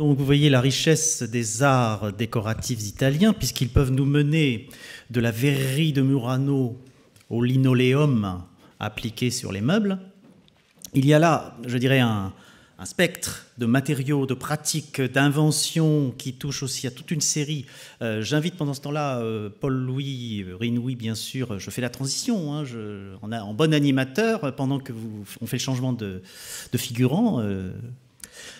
Donc vous voyez la richesse des arts décoratifs italiens, puisqu'ils peuvent nous mener de la verrerie de Murano au linoléum appliqué sur les meubles. Il y a là, je dirais, un, spectre de matériaux, de pratiques, d'inventions qui touchent aussi à toute une série. Euh, j'invite pendant ce temps-là euh, Paul-Louis Rinoui, bien sûr, je fais la transition, hein, je, en, bon animateur, pendant que vous, on fait le changement de, figurant. Euh,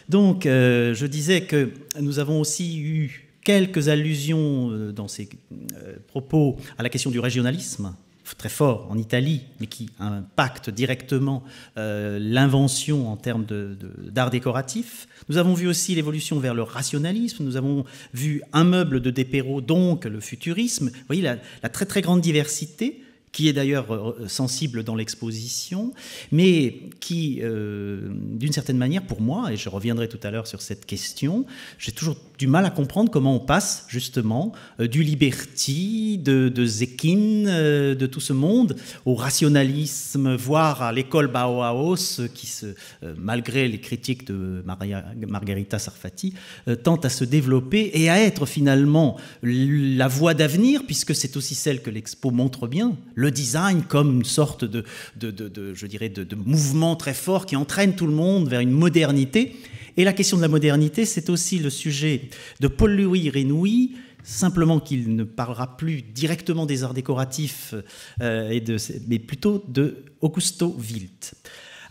donc, euh, je disais que nous avons aussi eu quelques allusions euh, dans ces euh, propos à la question du régionalisme très fort en Italie, mais qui impacte directement l'invention en termes d'art décoratif. Nous avons vu aussi l'évolution vers le rationalisme, nous avons vu un meuble de dépéro, donc le futurisme. Vous voyez la très très grande diversité qui est d'ailleurs euh, euh, sensible dans l'exposition, mais qui, euh, d'une certaine manière, pour moi, et je reviendrai tout à l'heure sur cette question, j'ai toujours du mal à comprendre comment on passe justement du Liberty, de, Zekin, de tout ce monde, au rationalisme, voire à l'école Bauhaus, qui, se, malgré les critiques de Maria, Margarita Sarfati, tente à se développer et à être finalement la voie d'avenir, puisque c'est aussi celle que l'expo montre bien, le design comme une sorte de, je dirais, de, mouvement très fort qui entraîne tout le monde vers une modernité. Et la question de la modernité, c'est aussi le sujet de Paul-Louis Renoui, simplement qu'il ne parlera plus directement des arts décoratifs, euh, mais plutôt de Augusto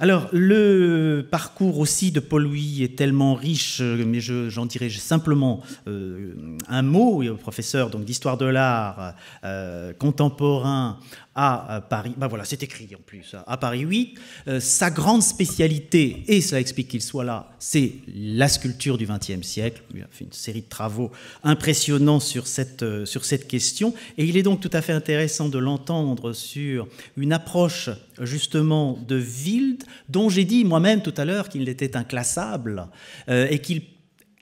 alors, le parcours aussi de Paul Louis est tellement riche, euh, mais j'en dirais dirai simplement euh, un mot. professeur d'histoire de l'art euh, contemporain à euh, Paris, ben voilà, c'est écrit en plus, à Paris oui. Euh, sa grande spécialité, et ça explique qu'il soit là, c'est la sculpture du XXe siècle. Il a fait une série de travaux impressionnants euh, sur cette, question, et il est donc tout à fait intéressant de l'entendre sur une approche justement de Wilde, dont j'ai dit moi-même tout à l'heure qu'il était inclassable, et qu'il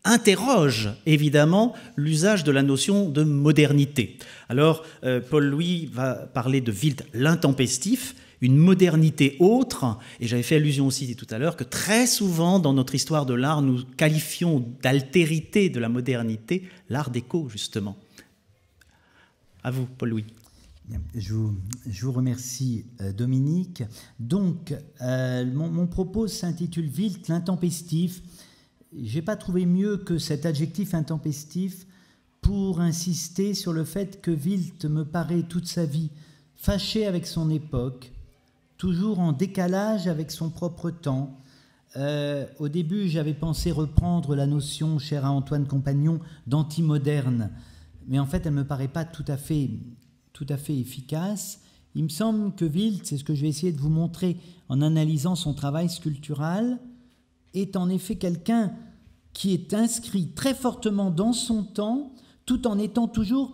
interroge évidemment l'usage de la notion de modernité. Alors, euh, Paul Louis va parler de vilt l'intempestif, une modernité autre, et j'avais fait allusion aussi tout à l'heure que très souvent dans notre histoire de l'art, nous qualifions d'altérité de la modernité l'art déco, justement. À vous, Paul-Louis. Je vous, remercie, euh, Dominique. Donc, euh, mon, propos s'intitule Vilt l'intempestif, j'ai pas trouvé mieux que cet adjectif intempestif pour insister sur le fait que Wilt me paraît toute sa vie fâché avec son époque, toujours en décalage avec son propre temps. Euh, au début, j'avais pensé reprendre la notion, chère à Antoine Compagnon, d'antimoderne, mais en fait, elle ne me paraît pas tout à fait, tout à fait efficace. Il me semble que Wilt, c'est ce que je vais essayer de vous montrer en analysant son travail sculptural, est en effet quelqu'un qui est inscrit très fortement dans son temps, tout en étant toujours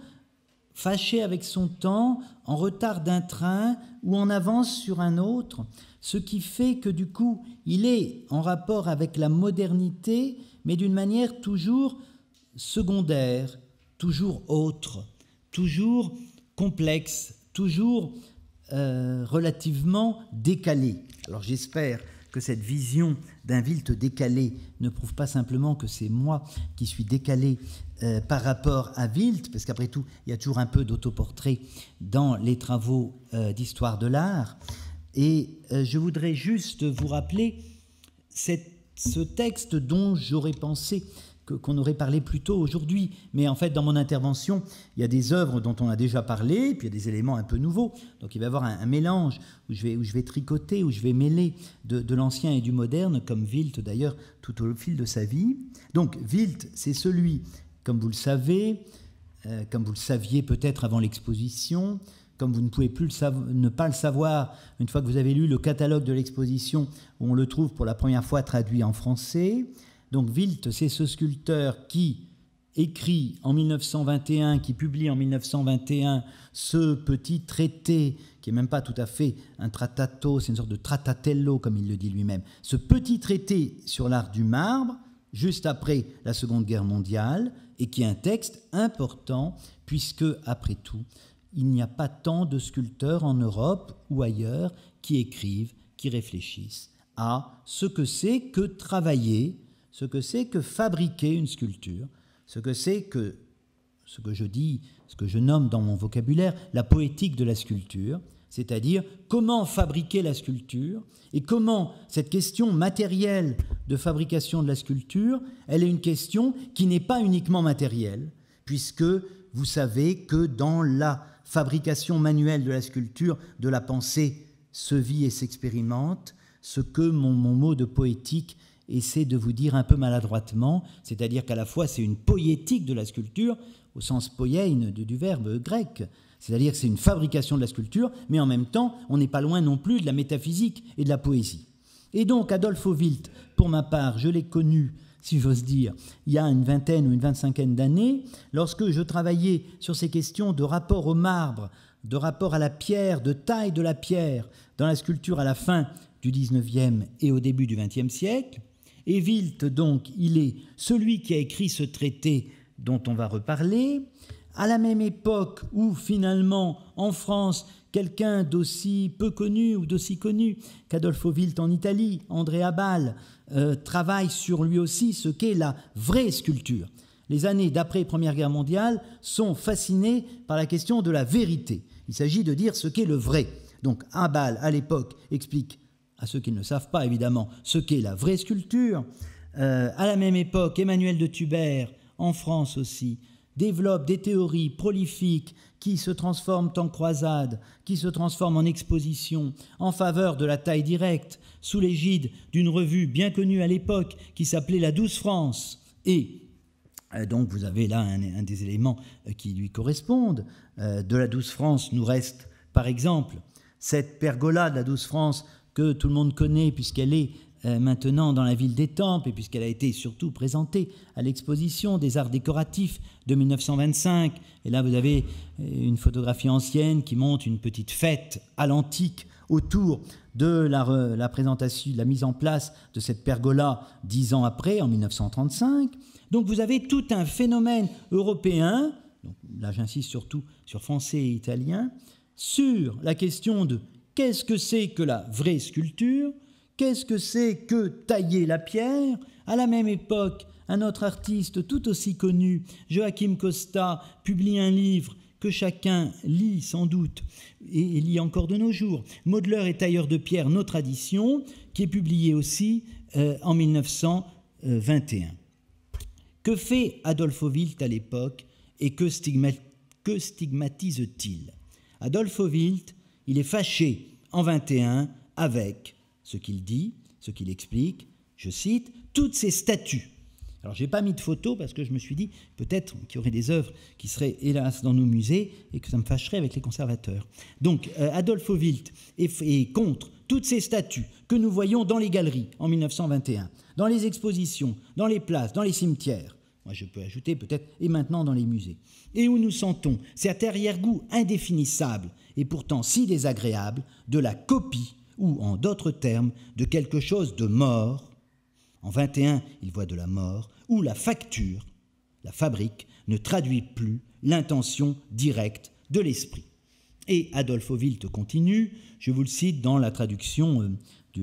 fâché avec son temps, en retard d'un train ou en avance sur un autre, ce qui fait que du coup, il est en rapport avec la modernité, mais d'une manière toujours secondaire, toujours autre, toujours complexe, toujours euh, relativement décalé. Alors j'espère que cette vision d'un vilte décalé ne prouve pas simplement que c'est moi qui suis décalé euh, par rapport à Wilt, parce qu'après tout, il y a toujours un peu d'autoportrait dans les travaux euh, d'histoire de l'art. Et euh, je voudrais juste vous rappeler ce texte dont j'aurais pensé qu'on aurait parlé plus tôt aujourd'hui. Mais en fait, dans mon intervention, il y a des œuvres dont on a déjà parlé, puis il y a des éléments un peu nouveaux. Donc il va y avoir un, mélange où je, vais, tricoter, où je vais mêler de, l'ancien et du moderne, comme Wilt d'ailleurs tout au fil de sa vie. Donc Wilt, c'est celui, comme vous le savez, euh, comme vous le saviez peut-être avant l'exposition, comme vous ne pouvez plus ne pas le savoir une fois que vous avez lu le catalogue de l'exposition où on le trouve pour la première fois traduit en français. Donc Wilt, c'est ce sculpteur qui écrit en 1921, qui publie en 1921 ce petit traité, qui n'est même pas tout à fait un trattato, c'est une sorte de trattatello, comme il le dit lui-même, ce petit traité sur l'art du marbre, juste après la Seconde Guerre mondiale, et qui est un texte important, puisque, après tout, il n'y a pas tant de sculpteurs en Europe ou ailleurs qui écrivent, qui réfléchissent à ce que c'est que travailler ce que c'est que fabriquer une sculpture, ce que c'est que ce que je dis, ce que je nomme dans mon vocabulaire la poétique de la sculpture, c'est-à-dire comment fabriquer la sculpture et comment cette question matérielle de fabrication de la sculpture, elle est une question qui n'est pas uniquement matérielle, puisque vous savez que dans la fabrication manuelle de la sculpture, de la pensée se vit et s'expérimente, ce que mon, mot de poétique et c'est de vous dire un peu maladroitement, c'est-à-dire qu'à la fois c'est une poétique de la sculpture, au sens poiein du verbe grec, c'est-à-dire que c'est une fabrication de la sculpture, mais en même temps, on n'est pas loin non plus de la métaphysique et de la poésie. Et donc, Adolphe Wilt, pour ma part, je l'ai connu, si j'ose dire, il y a une vingtaine ou une vingt-cinquaine d'années, lorsque je travaillais sur ces questions de rapport au marbre, de rapport à la pierre, de taille de la pierre, dans la sculpture à la fin du 19e et au début du 20e siècle. Evilte donc, il est celui qui a écrit ce traité dont on va reparler, à la même époque où finalement, en France, quelqu'un d'aussi peu connu ou d'aussi connu qu'Adolfo Wilt en Italie, André Abal, euh, travaille sur lui aussi ce qu'est la vraie sculpture. Les années d'après Première Guerre mondiale sont fascinées par la question de la vérité. Il s'agit de dire ce qu'est le vrai. Donc Abal, à l'époque, explique à ceux qui ne savent pas évidemment ce qu'est la vraie sculpture. Euh, à la même époque, Emmanuel de Tubert, en France aussi, développe des théories prolifiques qui se transforment en croisade, qui se transforment en exposition en faveur de la taille directe, sous l'égide d'une revue bien connue à l'époque qui s'appelait La Douce France. Et euh, donc vous avez là un, un des éléments euh, qui lui correspondent. De la Douce France nous reste, par exemple, cette pergola de la Douce France que tout le monde connaît puisqu'elle est euh, maintenant dans la ville des Tempes et puisqu'elle a été surtout présentée à l'exposition des arts décoratifs de 1925. Et là, vous avez euh, une photographie ancienne qui montre une petite fête à l'antique autour de la, présentation, la mise en place de cette pergola dix ans après, en 1935. Donc vous avez tout un phénomène européen, là j'insiste surtout sur français et italien, sur la question de Qu'est-ce que c'est que la vraie sculpture Qu'est-ce que c'est que tailler la pierre À la même époque, un autre artiste tout aussi connu, Joachim Costa, publie un livre que chacun lit sans doute et lit encore de nos jours, Modeleur et tailleur de pierre, nos traditions, qui est publié aussi euh, en 1921. Que fait Adolfo Wilt à l'époque et que, stigmatise-t-il Adolfo Wilt il est fâché en 21 avec ce qu'il dit, ce qu'il explique, je cite, toutes ces statues. Alors j'ai pas mis de photos parce que je me suis dit peut-être qu'il y aurait des œuvres qui seraient hélas dans nos musées et que ça me fâcherait avec les conservateurs. Donc euh, Adolfo est, est, contre toutes ces statues que nous voyons dans les galeries en 1921, dans les expositions, dans les places, dans les cimetières. Moi je peux ajouter peut-être et maintenant dans les musées. Et où nous sentons cet arrière-goût indéfinissable et pourtant si désagréable, de la copie, ou en d'autres termes, de quelque chose de mort. En 21, il voit de la mort, où la facture, la fabrique, ne traduit plus l'intention directe de l'esprit. Et Adolphe Wilt continue, je vous le cite dans la traduction euh,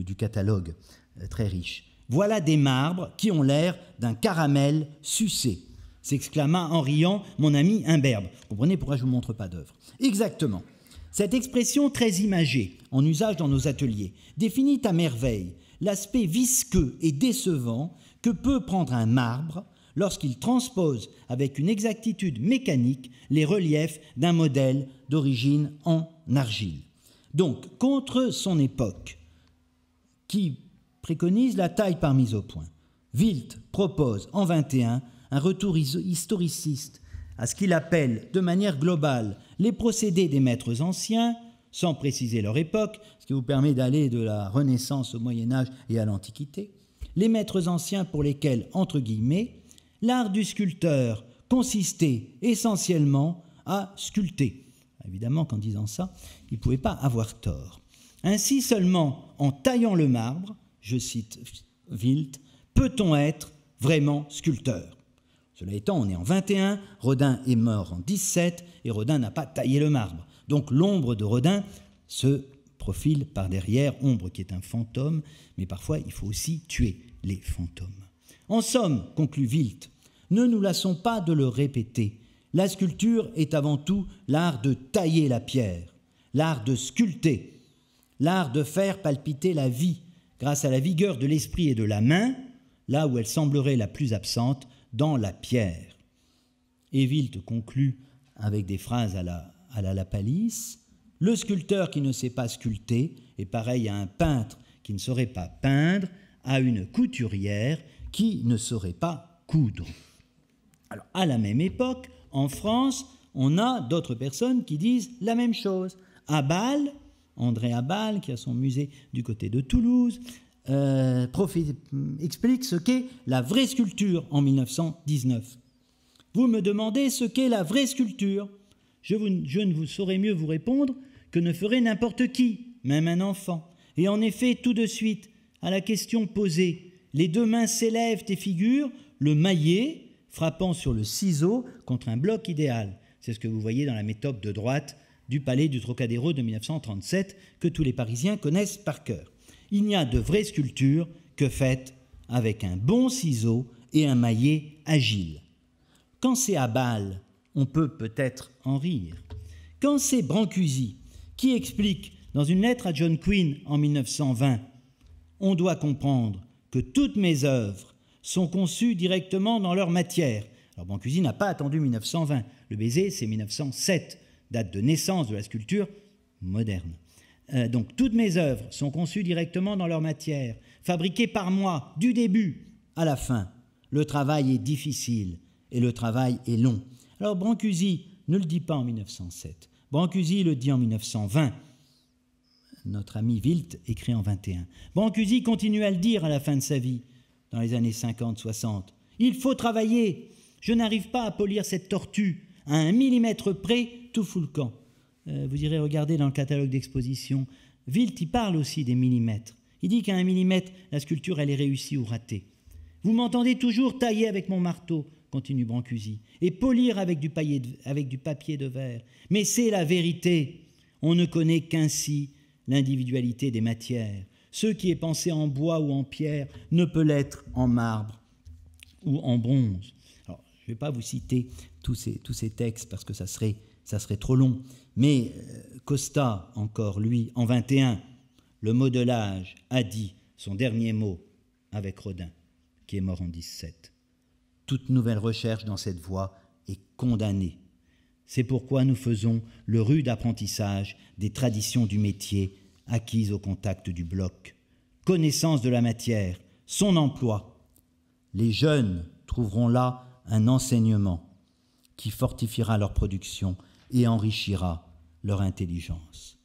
du, catalogue, euh, très riche. Voilà des marbres qui ont l'air d'un caramel sucé s'exclama en riant mon ami imberbe. Vous comprenez pourquoi je ne vous montre pas d'œuvre. Exactement. Cette expression très imagée, en usage dans nos ateliers, définit à merveille l'aspect visqueux et décevant que peut prendre un marbre lorsqu'il transpose avec une exactitude mécanique les reliefs d'un modèle d'origine en argile. Donc, contre son époque, qui préconise la taille par mise au point, Wilt propose en 21 un retour historiciste à ce qu'il appelle de manière globale les procédés des maîtres anciens, sans préciser leur époque, ce qui vous permet d'aller de la Renaissance au Moyen Âge et à l'Antiquité, les maîtres anciens pour lesquels, entre guillemets, l'art du sculpteur consistait essentiellement à sculpter. Évidemment qu'en disant ça, il ne pouvait pas avoir tort. Ainsi seulement, en taillant le marbre, je cite Wilt, peut-on être vraiment sculpteur cela étant, on est en 21, Rodin est mort en 17 et Rodin n'a pas taillé le marbre. Donc l'ombre de Rodin se profile par derrière, ombre qui est un fantôme, mais parfois il faut aussi tuer les fantômes. En somme, conclut Wilt, ne nous lassons pas de le répéter, la sculpture est avant tout l'art de tailler la pierre, l'art de sculpter, l'art de faire palpiter la vie grâce à la vigueur de l'esprit et de la main, là où elle semblerait la plus absente, dans la pierre. Evilt conclut avec des phrases à la, à la Lapalisse. Le sculpteur qui ne sait pas sculpter est pareil à un peintre qui ne saurait pas peindre, à une couturière qui ne saurait pas coudre. Alors, à la même époque, en France, on a d'autres personnes qui disent la même chose. À Bâle, André Abal, qui a son musée du côté de Toulouse, euh, explique ce qu'est la vraie sculpture en 1919. Vous me demandez ce qu'est la vraie sculpture. Je, ne vous saurais mieux vous répondre que ne ferait n'importe qui, même un enfant. Et en effet, tout de suite, à la question posée, les deux mains s'élèvent et figurent le maillet frappant sur le ciseau contre un bloc idéal. C'est ce que vous voyez dans la méthode de droite du palais du Trocadéro de 1937 que tous les Parisiens connaissent par cœur. Il n'y a de vraie sculpture que faite avec un bon ciseau et un maillet agile. Quand c'est à balle, on peut peut-être en rire. Quand c'est Brancusi qui explique dans une lettre à John Quinn en 1920, on doit comprendre que toutes mes œuvres sont conçues directement dans leur matière. Alors Brancusi n'a pas attendu 1920. Le baiser, c'est 1907, date de naissance de la sculpture moderne. Euh, donc toutes mes œuvres sont conçues directement dans leur matière, fabriquées par moi du début à la fin. Le travail est difficile et le travail est long. Alors Brancusi ne le dit pas en 1907. Brancusi le dit en 1920. Notre ami Wilt écrit en 21. Brancusi continue à le dire à la fin de sa vie, dans les années 50-60. Il faut travailler. Je n'arrive pas à polir cette tortue. À un millimètre près, tout fout le camp. Euh, vous irez regarder dans le catalogue d'exposition, Wilt il parle aussi des millimètres. Il dit qu'à un millimètre, la sculpture, elle est réussie ou ratée. Vous m'entendez toujours tailler avec mon marteau, continue Brancusi, et polir avec du, papier de verre. Mais c'est la vérité. On ne connaît qu'ainsi l'individualité des matières. Ce qui est pensé en bois ou en pierre ne peut l'être en marbre ou en bronze. je ne vais pas vous citer tous ces, textes parce que ça ça serait trop long, mais euh, Costa, encore lui, en 21, le modelage a dit son dernier mot avec Rodin, qui est mort en 17. Toute nouvelle recherche dans cette voie est condamnée. C'est pourquoi nous faisons le rude apprentissage des traditions du métier acquises au contact du bloc. Connaissance de la matière, son emploi. Les jeunes trouveront là un enseignement qui fortifiera leur production et enrichira leur intelligence.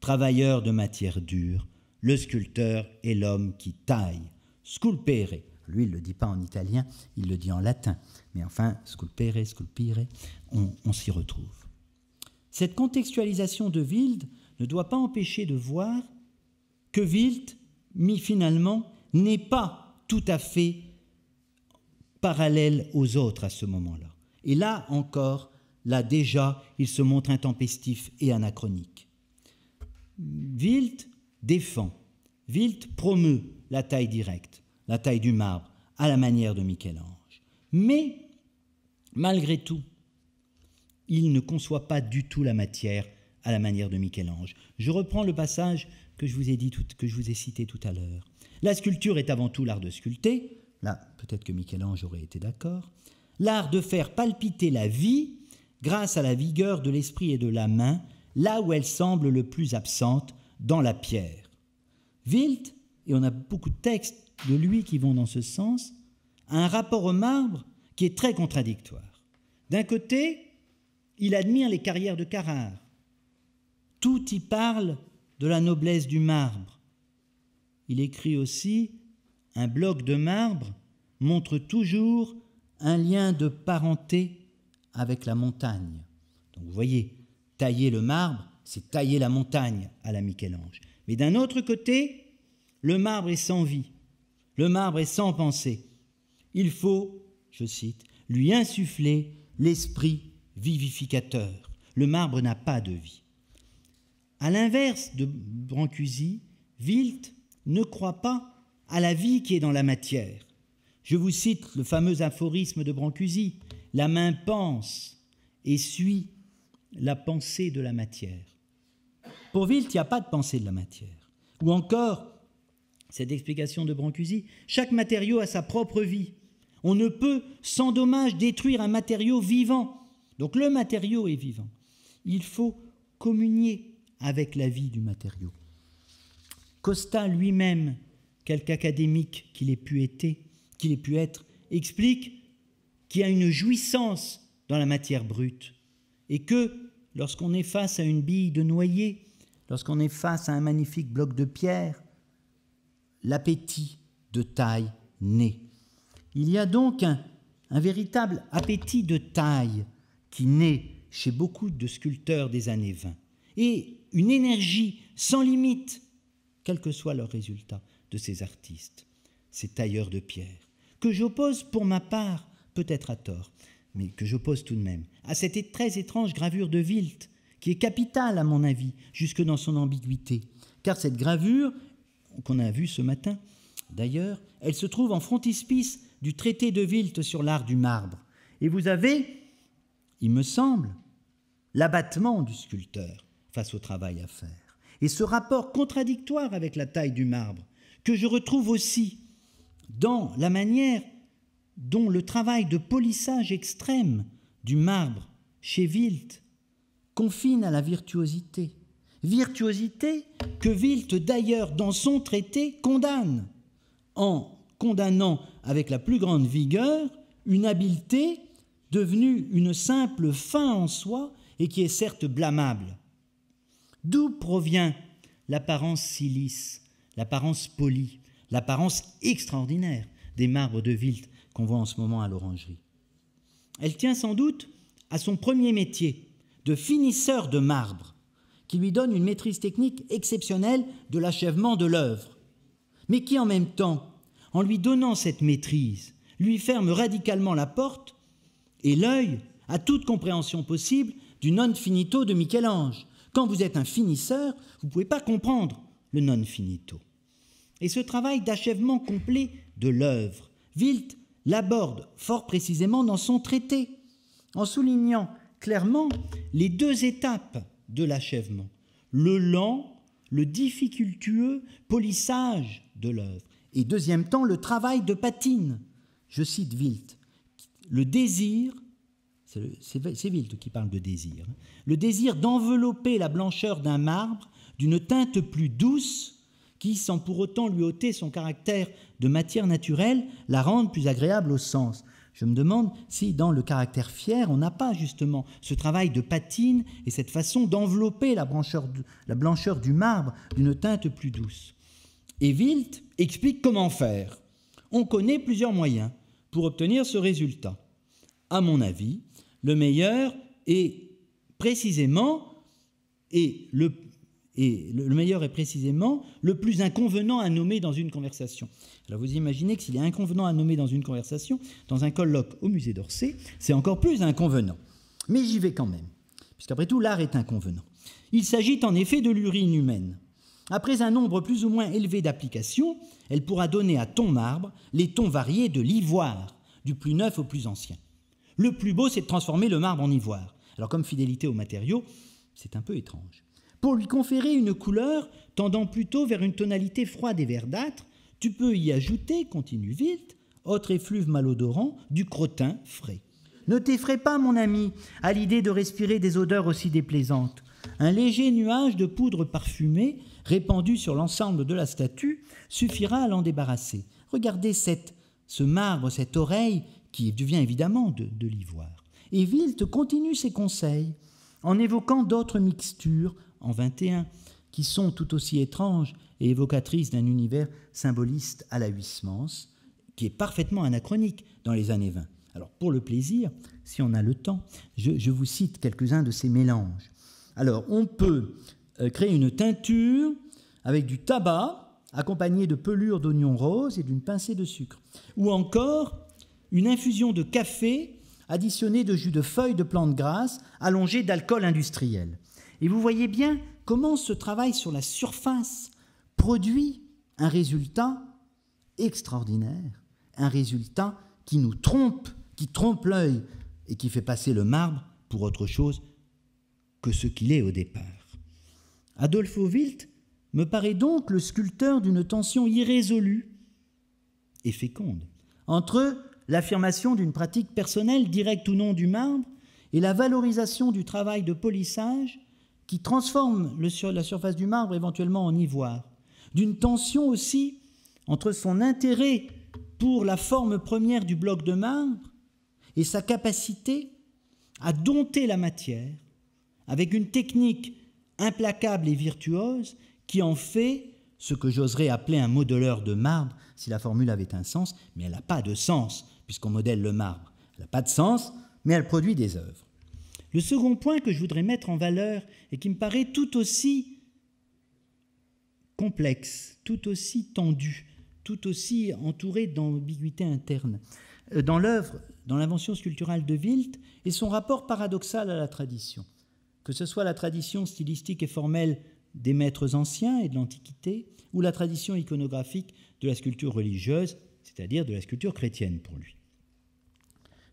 travailleur de matière dure, le sculpteur est l'homme qui taille. Sculpere, lui, il ne le dit pas en italien, il le dit en latin. Mais enfin, sculpere, sculpire, on, on s'y retrouve. Cette contextualisation de Wilde ne doit pas empêcher de voir que Wilde, mis finalement, n'est pas tout à fait parallèle aux autres à ce moment-là. Et là encore, Là déjà, il se montre intempestif et anachronique. Wilde défend, Wilde promeut la taille directe, la taille du marbre, à la manière de Michel-Ange. Mais, malgré tout, il ne conçoit pas du tout la matière à la manière de Michel-Ange. Je reprends le passage que je vous ai, dit que je vous ai cité tout à l'heure. La sculpture est avant tout l'art de sculpter. Là, peut-être que Michel-Ange aurait été d'accord. L'art de faire palpiter la vie grâce à la vigueur de l'esprit et de la main, là où elle semble le plus absente, dans la pierre. Wilt, et on a beaucoup de textes de lui qui vont dans ce sens, a un rapport au marbre qui est très contradictoire. D'un côté, il admire les carrières de Carrare. Tout y parle de la noblesse du marbre. Il écrit aussi Un bloc de marbre montre toujours un lien de parenté avec la montagne. Donc vous voyez, tailler le marbre, c'est tailler la montagne à la Michel-Ange. Mais d'un autre côté, le marbre est sans vie, le marbre est sans pensée. Il faut, je cite, lui insuffler l'esprit vivificateur. Le marbre n'a pas de vie. À l'inverse de Brancusi, Wilt ne croit pas à la vie qui est dans la matière. Je vous cite le fameux aphorisme de Brancusi la main pense et suit la pensée de la matière. Pour Wilt, il n'y a pas de pensée de la matière. Ou encore, cette explication de Brancusi, chaque matériau a sa propre vie. On ne peut sans dommage détruire un matériau vivant. Donc le matériau est vivant. Il faut communier avec la vie du matériau. Costa lui-même, quelque académique qu'il ait pu être, qu'il ait pu être, explique qui a une jouissance dans la matière brute, et que lorsqu'on est face à une bille de noyer, lorsqu'on est face à un magnifique bloc de pierre, l'appétit de taille naît. Il y a donc un, véritable appétit de taille qui naît chez beaucoup de sculpteurs des années 20, et une énergie sans limite, quel que soit le résultat de ces artistes, ces tailleurs de pierre, que j'oppose pour ma part peut-être à tort, mais que j'oppose tout de même, à cette très étrange gravure de Wilt, qui est capitale à mon avis, jusque dans son ambiguïté. Car cette gravure, qu'on a vue ce matin d'ailleurs, elle se trouve en frontispice du traité de Wilt sur l'art du marbre. Et vous avez, il me semble, l'abattement du sculpteur face au travail à faire. Et ce rapport contradictoire avec la taille du marbre, que je retrouve aussi dans la manière dont le travail de polissage extrême du marbre chez Wilt confine à la virtuosité. Virtuosité que Wilt, d'ailleurs, dans son traité, condamne, en condamnant avec la plus grande vigueur une habileté devenue une simple fin en soi et qui est certes blâmable. D'où provient l'apparence silice, l'apparence polie, l'apparence extraordinaire des marbres de Wilt qu'on voit en ce moment à l'orangerie. Elle tient sans doute à son premier métier de finisseur de marbre, qui lui donne une maîtrise technique exceptionnelle de l'achèvement de l'œuvre, mais qui en même temps, en lui donnant cette maîtrise, lui ferme radicalement la porte et l'œil à toute compréhension possible du non finito de Michel-Ange. Quand vous êtes un finisseur, vous ne pouvez pas comprendre le non finito. Et ce travail d'achèvement complet de l'œuvre, Wilt l'aborde fort précisément dans son traité, en soulignant clairement les deux étapes de l'achèvement, le lent, le difficultueux polissage de l'œuvre, et deuxième temps, le travail de patine. Je cite Wilt, le désir, c'est Wilt qui parle de désir, hein. le désir d'envelopper la blancheur d'un marbre d'une teinte plus douce qui, sans pour autant lui ôter son caractère de matière naturelle, la rend plus agréable au sens. Je me demande si dans le caractère fier, on n'a pas justement ce travail de patine et cette façon d'envelopper la, blancheur du marbre d'une teinte plus douce. Et Wilt explique comment faire. On connaît plusieurs moyens pour obtenir ce résultat. À mon avis, le meilleur est précisément et le, et le meilleur est précisément le plus inconvenant à nommer dans une conversation. Alors vous imaginez que s'il est inconvenant à nommer dans une conversation, dans un colloque au musée d'Orsay, c'est encore plus inconvenant. Mais j'y vais quand même, puisqu'après tout, l'art est inconvenant. Il s'agit en effet de l'urine humaine. Après un nombre plus ou moins élevé d'applications, elle pourra donner à ton marbre les tons variés de l'ivoire, du plus neuf au plus ancien. Le plus beau, c'est de transformer le marbre en ivoire. Alors comme fidélité au matériaux, c'est un peu étrange. Pour lui conférer une couleur tendant plutôt vers une tonalité froide et verdâtre, tu peux y ajouter, continue vite, autre effluve malodorant, du crottin frais. Ne t'effraie pas, mon ami, à l'idée de respirer des odeurs aussi déplaisantes. Un léger nuage de poudre parfumée, répandu sur l'ensemble de la statue, suffira à l'en débarrasser. Regardez cette, ce marbre, cette oreille, qui devient évidemment de, l'ivoire. Et Vilt continue ses conseils en évoquant d'autres mixtures, en 21, qui sont tout aussi étranges et évocatrices d'un univers symboliste à la Huysmans, qui est parfaitement anachronique dans les années 20. Alors pour le plaisir, si on a le temps, je, vous cite quelques-uns de ces mélanges. Alors on peut euh, créer une teinture avec du tabac accompagné de pelures d'oignons rose et d'une pincée de sucre. Ou encore une infusion de café additionnée de jus de feuilles de plantes grasses allongée d'alcool industriel. Et vous voyez bien comment ce travail sur la surface produit un résultat extraordinaire, un résultat qui nous trompe, qui trompe l'œil et qui fait passer le marbre pour autre chose que ce qu'il est au départ. Adolfo Wilt me paraît donc le sculpteur d'une tension irrésolue et féconde entre l'affirmation d'une pratique personnelle directe ou non du marbre et la valorisation du travail de polissage qui transforme la surface du marbre éventuellement en ivoire, d'une tension aussi entre son intérêt pour la forme première du bloc de marbre et sa capacité à dompter la matière avec une technique implacable et virtuose qui en fait ce que j'oserais appeler un modeleur de marbre si la formule avait un sens, mais elle n'a pas de sens puisqu'on modèle le marbre. Elle n'a pas de sens, mais elle produit des œuvres. Le second point que je voudrais mettre en valeur et qui me paraît tout aussi complexe, tout aussi tendu, tout aussi entouré d'ambiguïté interne, euh, dans l'œuvre, dans l'invention sculpturale de Wilt, et son rapport paradoxal à la tradition, que ce soit la tradition stylistique et formelle des maîtres anciens et de l'Antiquité, ou la tradition iconographique de la sculpture religieuse, c'est-à-dire de la sculpture chrétienne pour lui.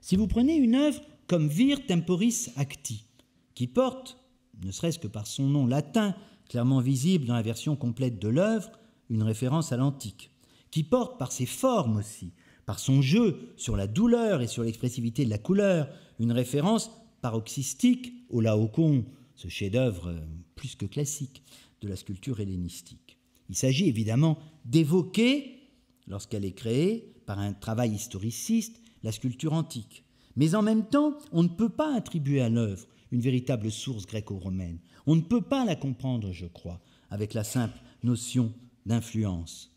Si vous prenez une œuvre comme vir temporis acti, qui porte, ne serait-ce que par son nom latin, clairement visible dans la version complète de l'œuvre, une référence à l'antique, qui porte par ses formes aussi, par son jeu sur la douleur et sur l'expressivité de la couleur, une référence paroxystique au Laocoon, ce chef-d'œuvre euh, plus que classique de la sculpture hellénistique. Il s'agit évidemment d'évoquer, lorsqu'elle est créée par un travail historiciste, la sculpture antique, mais en même temps, on ne peut pas attribuer à l'œuvre une véritable source gréco-romaine. On ne peut pas la comprendre, je crois, avec la simple notion d'influence.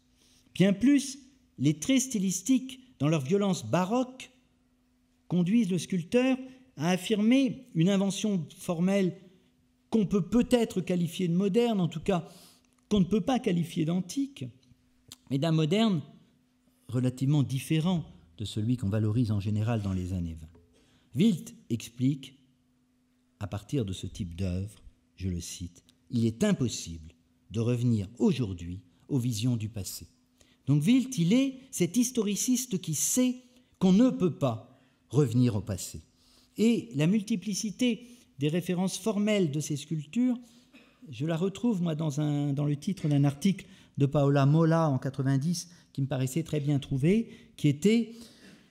Bien plus, les traits stylistiques, dans leur violence baroque, conduisent le sculpteur à affirmer une invention formelle qu'on peut peut-être qualifier de moderne, en tout cas qu'on ne peut pas qualifier d'antique, mais d'un moderne relativement différent de celui qu'on valorise en général dans les années 20. Wilt explique, à partir de ce type d'œuvre, je le cite, il est impossible de revenir aujourd'hui aux visions du passé. Donc Wilt, il est cet historiciste qui sait qu'on ne peut pas revenir au passé. Et la multiplicité des références formelles de ces sculptures, je la retrouve moi dans, dans le titre d'un article de Paola Mola en 90 qui me paraissait très bien trouvé, qui était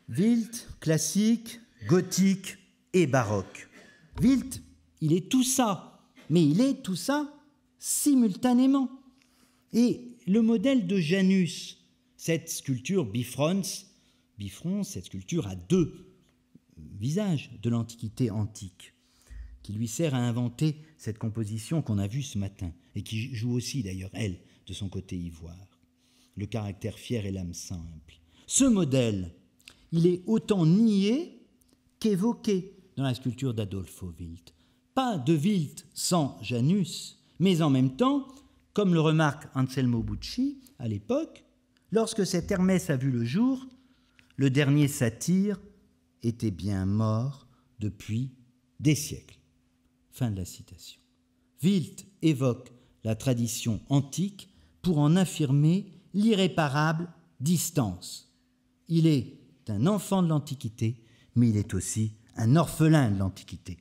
Wilt, classique, gothique et baroque. Wilt, il est tout ça, mais il est tout ça simultanément. Et le modèle de Janus, cette sculpture bifrons, bifrons, cette sculpture a deux visages de l'Antiquité antique, qui lui sert à inventer cette composition qu'on a vue ce matin, et qui joue aussi d'ailleurs, elle, de son côté ivoire, le caractère fier et l'âme simple. Ce modèle, il est autant nié Évoqué dans la sculpture d'Adolfo Wilt. Pas de Wilt sans Janus, mais en même temps, comme le remarque Anselmo Bucci à l'époque, lorsque cet Hermès a vu le jour, le dernier satyre était bien mort depuis des siècles. Fin de la citation. évoque la tradition antique pour en affirmer l'irréparable distance. Il est un enfant de l'Antiquité mais il est aussi un orphelin de l'Antiquité.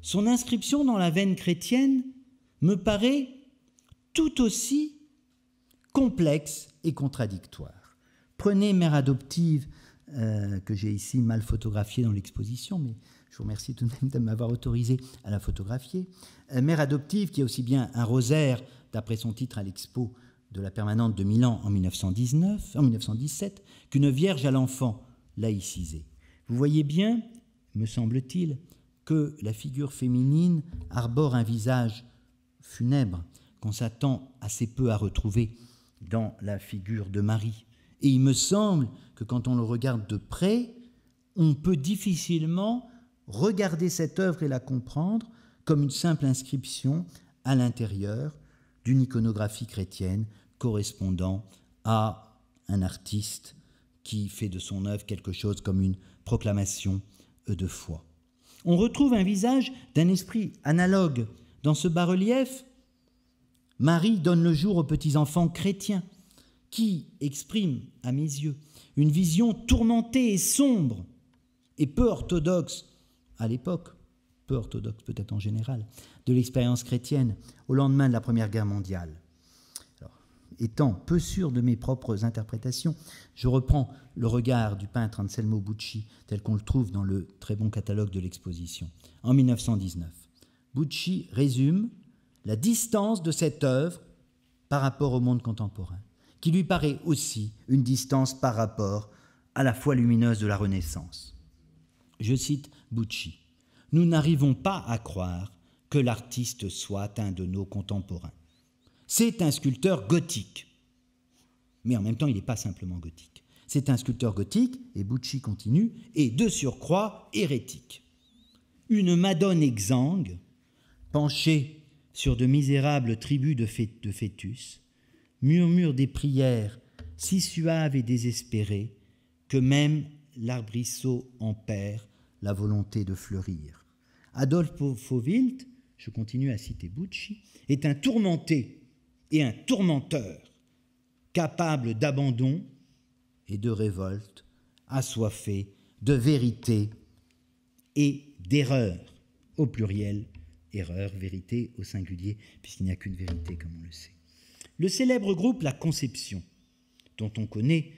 Son inscription dans la veine chrétienne me paraît tout aussi complexe et contradictoire. Prenez Mère adoptive, euh, que j'ai ici mal photographiée dans l'exposition, mais je vous remercie tout de même de m'avoir autorisé à la photographier. Euh, Mère adoptive, qui est aussi bien un rosaire, d'après son titre à l'expo de la permanente de Milan en, 1919, en 1917, qu'une vierge à l'enfant laïcisée. Vous voyez bien, me semble-t-il, que la figure féminine arbore un visage funèbre qu'on s'attend assez peu à retrouver dans la figure de Marie. Et il me semble que quand on le regarde de près, on peut difficilement regarder cette œuvre et la comprendre comme une simple inscription à l'intérieur d'une iconographie chrétienne correspondant à un artiste qui fait de son œuvre quelque chose comme une proclamation euh, de foi. On retrouve un visage d'un esprit analogue dans ce bas-relief. Marie donne le jour aux petits-enfants chrétiens qui expriment à mes yeux, une vision tourmentée et sombre et peu orthodoxe à l'époque, peu orthodoxe peut-être en général, de l'expérience chrétienne au lendemain de la Première Guerre mondiale. étant peu sûr de mes propres interprétations, je reprends le regard du peintre Anselmo Bucci tel qu'on le trouve dans le très bon catalogue de l'exposition, en 1919. Bucci résume la distance de cette œuvre par rapport au monde contemporain, qui lui paraît aussi une distance par rapport à la foi lumineuse de la Renaissance. Je cite Bucci. Nous n'arrivons pas à croire que l'artiste soit un de nos contemporains. C'est un sculpteur gothique. Mais en même temps, il n'est pas simplement gothique. C'est un sculpteur gothique, et Bucci continue, et de surcroît hérétique. Une madone exsangue, penchée sur de misérables tribus de, fœtus, murmure des prières si suaves et désespérées que même l'arbrisseau en perd la volonté de fleurir. Adolphe Fauvilt, je continue à citer Bucci, est un tourmenté et un tourmenteur, capable d'abandon, et de révolte, assoiffé de vérité et d'erreur, au pluriel, erreur, vérité au singulier, puisqu'il n'y a qu'une vérité, comme on le sait. Le célèbre groupe La Conception, dont on connaît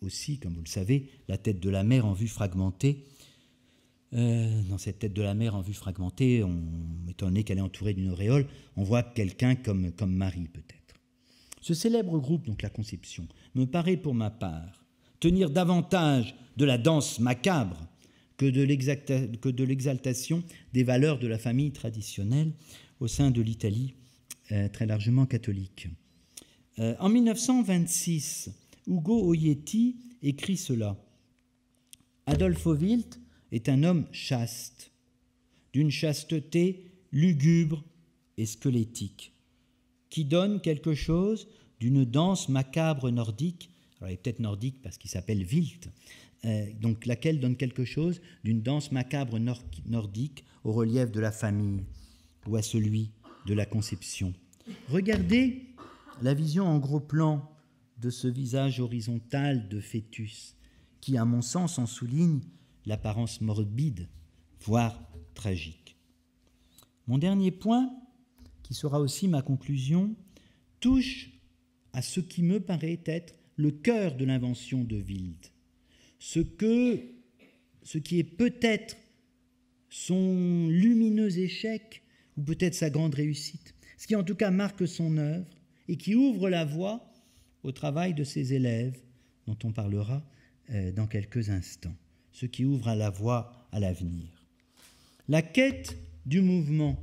aussi, comme vous le savez, la tête de la mère en vue fragmentée, euh, dans cette tête de la mère en vue fragmentée, étant donné qu'elle est entourée d'une auréole, on voit quelqu'un comme, comme Marie peut-être. Ce célèbre groupe, donc la Conception, me paraît pour ma part tenir davantage de la danse macabre que de l'exaltation des valeurs de la famille traditionnelle au sein de l'Italie euh, très largement catholique. Euh, en 1926, Hugo Oietti écrit cela. Adolfo Wilt est un homme chaste, d'une chasteté lugubre et squelettique, qui donne quelque chose d'une danse macabre nordique alors il est peut-être nordique parce qu'il s'appelle Vilt, euh, donc laquelle donne quelque chose d'une danse macabre nordique au relief de la famille ou à celui de la conception. Regardez la vision en gros plan de ce visage horizontal de fœtus, qui, à mon sens, en souligne l'apparence morbide, voire tragique. Mon dernier point, qui sera aussi ma conclusion, touche à ce qui me paraît être le cœur de l'invention de Wilde. Ce, que, ce qui est peut-être son lumineux échec, ou peut-être sa grande réussite, ce qui en tout cas marque son œuvre et qui ouvre la voie au travail de ses élèves, dont on parlera euh, dans quelques instants, ce qui ouvre la voie à l'avenir. La quête du mouvement,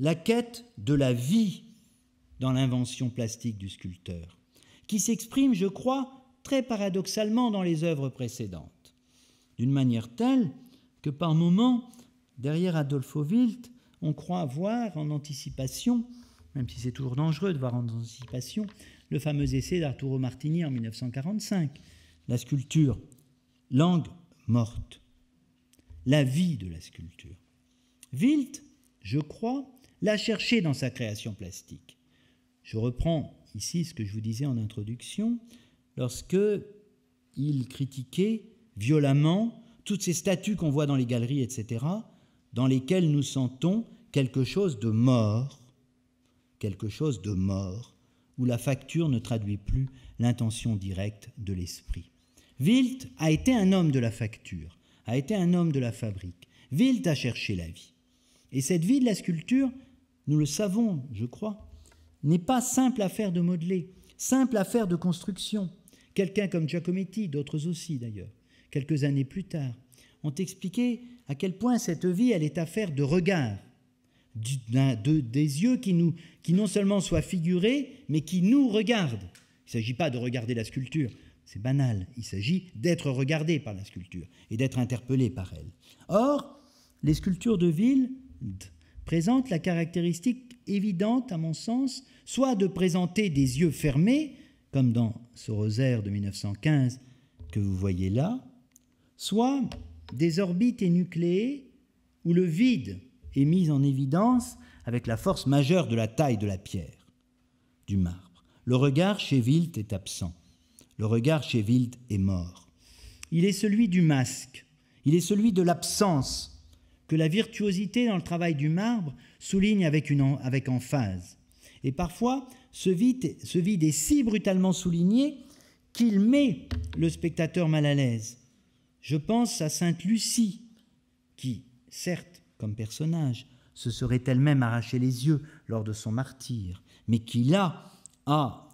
la quête de la vie dans l'invention plastique du sculpteur qui s'exprime, je crois, très paradoxalement dans les œuvres précédentes, d'une manière telle que par moments, derrière Adolfo Wilt, on croit voir en anticipation, même si c'est toujours dangereux de voir en anticipation, le fameux essai d'Arturo Martini en 1945, la sculpture, langue morte, la vie de la sculpture. Wilt, je crois, l'a cherché dans sa création plastique. Je reprends ici ce que je vous disais en introduction, lorsque il critiquait violemment toutes ces statues qu'on voit dans les galeries, etc., dans lesquelles nous sentons quelque chose de mort, quelque chose de mort, où la facture ne traduit plus l'intention directe de l'esprit. Wilt a été un homme de la facture, a été un homme de la fabrique. Wilt a cherché la vie. Et cette vie de la sculpture, nous le savons, je crois, n'est pas simple affaire de modeler, simple affaire de construction. Quelqu'un comme Giacometti, d'autres aussi d'ailleurs, quelques années plus tard, ont expliqué à quel point cette vie, elle est affaire de regard, de, des yeux qui, nous, qui non seulement soient figurés, mais qui nous regardent. Il ne s'agit pas de regarder la sculpture, c'est banal, il s'agit d'être regardé par la sculpture et d'être interpellé par elle. Or, les sculptures de ville présentent la caractéristique évidente, à mon sens, soit de présenter des yeux fermés, comme dans ce rosaire de 1915 que vous voyez là, soit des orbites énucléées où le vide est mis en évidence avec la force majeure de la taille de la pierre, du marbre. Le regard chez Wild est absent. Le regard chez Wilt est mort. Il est celui du masque. Il est celui de l'absence que la virtuosité dans le travail du marbre souligne avec, une, avec emphase. Et parfois, ce vide, ce vide est si brutalement souligné qu'il met le spectateur mal à l'aise. Je pense à Sainte Lucie, qui, certes, comme personnage, se serait elle-même arraché les yeux lors de son martyre, mais qui là a,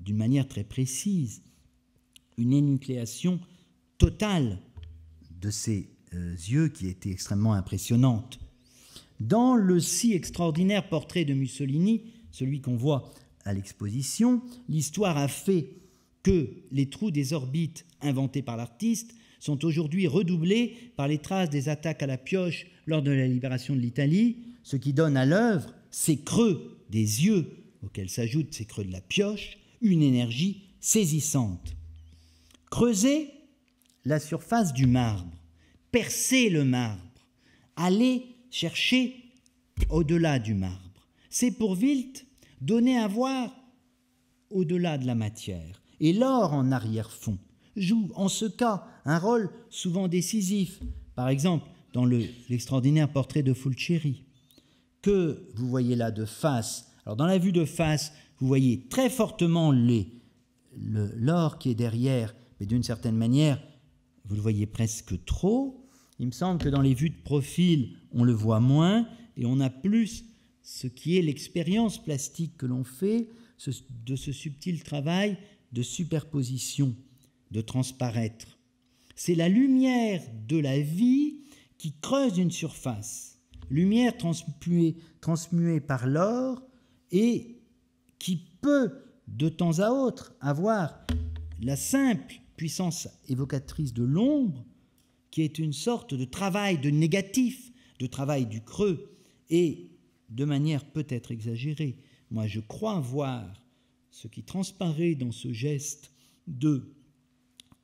d'une manière très précise, une énucléation totale de ses euh, yeux qui étaient extrêmement impressionnante. Dans le si extraordinaire portrait de Mussolini, celui qu'on voit à l'exposition, l'histoire a fait que les trous des orbites inventés par l'artiste sont aujourd'hui redoublés par les traces des attaques à la pioche lors de la libération de l'Italie, ce qui donne à l'œuvre ces creux des yeux, auxquels s'ajoutent ces creux de la pioche, une énergie saisissante. Creuser la surface du marbre percer le marbre, aller chercher au-delà du marbre. C'est pour Wilt donner à voir au-delà de la matière. Et l'or en arrière-fond joue en ce cas un rôle souvent décisif. Par exemple, dans l'extraordinaire portrait de Fulcheri que vous voyez là de face. Alors dans la vue de face, vous voyez très fortement l'or qui est derrière, mais d'une certaine manière, vous le voyez presque trop. Il me semble que dans les vues de profil, on le voit moins et on a plus ce qui est l'expérience plastique que l'on fait de ce subtil travail de superposition, de transparaître. C'est la lumière de la vie qui creuse une surface, lumière transmuée, transmuée par l'or et qui peut de temps à autre avoir la simple puissance évocatrice de l'ombre qui est une sorte de travail de négatif, de travail du creux, et de manière peut-être exagérée, moi je crois voir ce qui transparaît dans ce geste de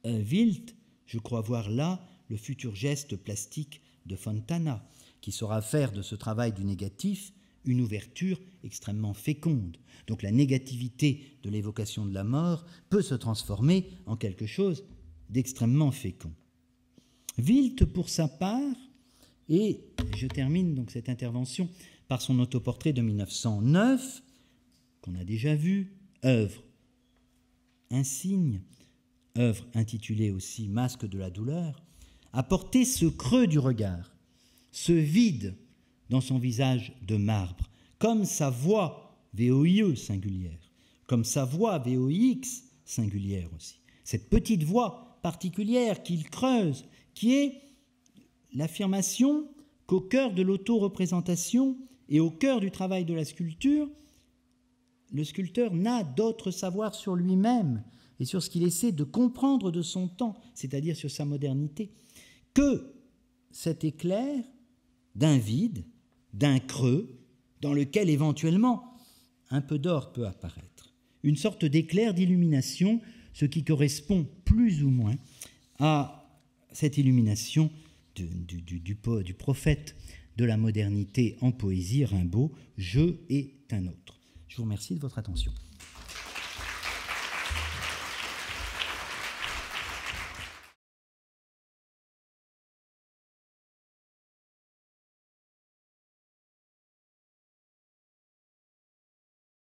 un euh, Wilt, je crois voir là le futur geste plastique de Fontana, qui saura faire de ce travail du négatif une ouverture extrêmement féconde. Donc la négativité de l'évocation de la mort peut se transformer en quelque chose d'extrêmement fécond. Wilt, pour sa part, et je termine donc cette intervention par son autoportrait de 1909, qu'on a déjà vu, œuvre, insigne, œuvre intitulée aussi Masque de la douleur, a porté ce creux du regard, ce vide dans son visage de marbre, comme sa voix VOIE singulière, comme sa voix VOIX singulière aussi, cette petite voix particulière qu'il creuse qui est l'affirmation qu'au cœur de l'auto-représentation et au cœur du travail de la sculpture, le sculpteur n'a d'autre savoir sur lui-même et sur ce qu'il essaie de comprendre de son temps, c'est-à-dire sur sa modernité, que cet éclair d'un vide, d'un creux, dans lequel éventuellement un peu d'or peut apparaître. Une sorte d'éclair d'illumination, ce qui correspond plus ou moins à cette illumination du, du, du, prophète de la modernité en poésie, Rimbaud, Je est un autre. Je vous remercie de votre attention.